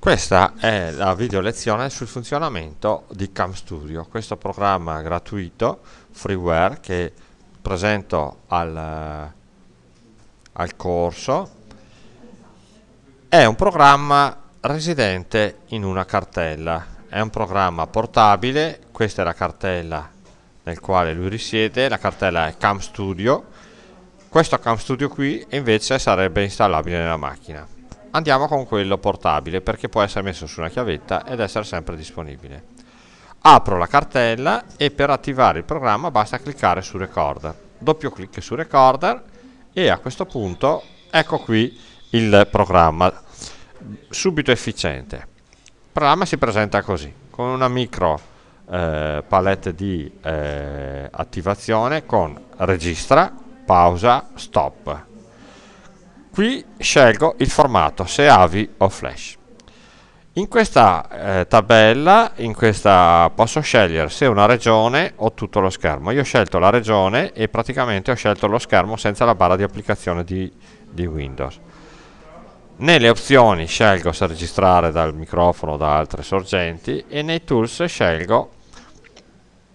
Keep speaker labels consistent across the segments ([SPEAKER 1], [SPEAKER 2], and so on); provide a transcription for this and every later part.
[SPEAKER 1] Questa è la video lezione sul funzionamento di CamStudio, questo programma gratuito, freeware, che presento al, al corso. È un programma residente in una cartella, è un programma portabile, questa è la cartella nel quale lui risiede, la cartella è CamStudio, questo CamStudio qui invece sarebbe installabile nella macchina andiamo con quello portabile perché può essere messo su una chiavetta ed essere sempre disponibile apro la cartella e per attivare il programma basta cliccare su recorder doppio clic su recorder e a questo punto ecco qui il programma subito efficiente il programma si presenta così con una micro eh, palette di eh, attivazione con registra pausa stop qui scelgo il formato se AVI o flash in questa eh, tabella in questa posso scegliere se una regione o tutto lo schermo io ho scelto la regione e praticamente ho scelto lo schermo senza la barra di applicazione di, di Windows nelle opzioni scelgo se registrare dal microfono o da altre sorgenti e nei tools scelgo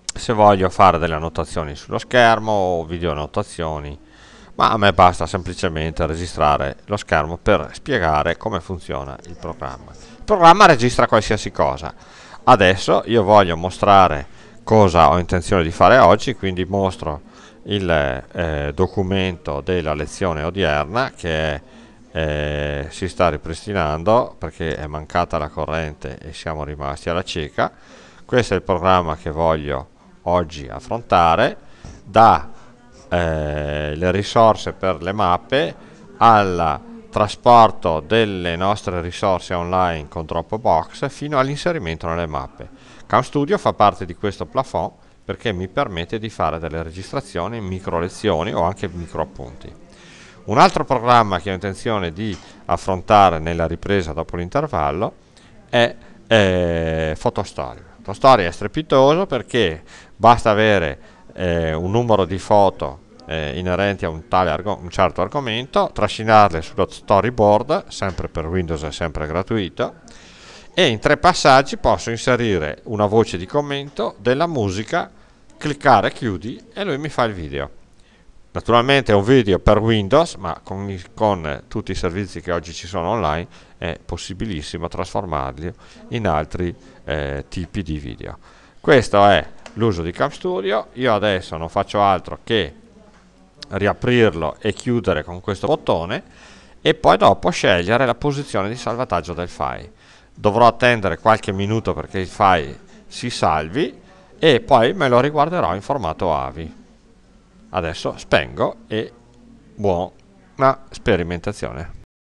[SPEAKER 1] se voglio fare delle annotazioni sullo schermo o video annotazioni ma a me basta semplicemente registrare lo schermo per spiegare come funziona il programma. Il programma registra qualsiasi cosa. Adesso io voglio mostrare cosa ho intenzione di fare oggi, quindi mostro il eh, documento della lezione odierna che eh, si sta ripristinando perché è mancata la corrente e siamo rimasti alla cieca. Questo è il programma che voglio oggi affrontare. Da eh, le risorse per le mappe al trasporto delle nostre risorse online con Dropbox fino all'inserimento nelle mappe. Cam Studio fa parte di questo plafond perché mi permette di fare delle registrazioni, micro lezioni o anche micro appunti. Un altro programma che ho intenzione di affrontare nella ripresa dopo l'intervallo è eh, Photostory. Photostory è strepitoso perché basta avere eh, un numero di foto eh, inerenti a un, argo- un, certo argomento, trascinarle sullo storyboard, sempre per Windows è sempre gratuito, e in tre passaggi posso inserire una voce di commento della musica, cliccare chiudi e lui mi fa il video. Naturalmente è un video per Windows, ma con, con tutti i servizi che oggi ci sono online è possibilissimo trasformarli in altri eh, tipi di video. Questo è l'uso di Camp Studio io adesso non faccio altro che riaprirlo e chiudere con questo bottone e poi dopo scegliere la posizione di salvataggio del file dovrò attendere qualche minuto perché il file si salvi e poi me lo riguarderò in formato AVI adesso spengo e buona sperimentazione